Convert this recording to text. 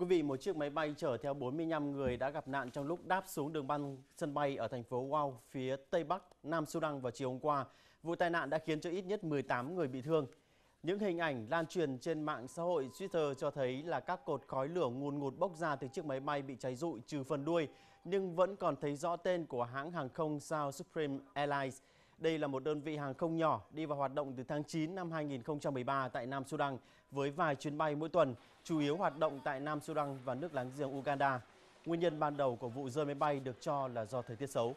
quý vị, một chiếc máy bay chở theo 45 người đã gặp nạn trong lúc đáp xuống đường băng sân bay ở thành phố Wau, phía Tây Bắc, Nam Sudan vào chiều hôm qua. Vụ tai nạn đã khiến cho ít nhất 18 người bị thương. Những hình ảnh lan truyền trên mạng xã hội Twitter cho thấy là các cột khói lửa ngùn ngụt bốc ra từ chiếc máy bay bị cháy rụi trừ phần đuôi, nhưng vẫn còn thấy rõ tên của hãng hàng không South Supreme Airlines – đây là một đơn vị hàng không nhỏ đi vào hoạt động từ tháng 9 năm 2013 tại Nam Sudan với vài chuyến bay mỗi tuần, chủ yếu hoạt động tại Nam Sudan và nước láng giềng Uganda. Nguyên nhân ban đầu của vụ rơi máy bay được cho là do thời tiết xấu.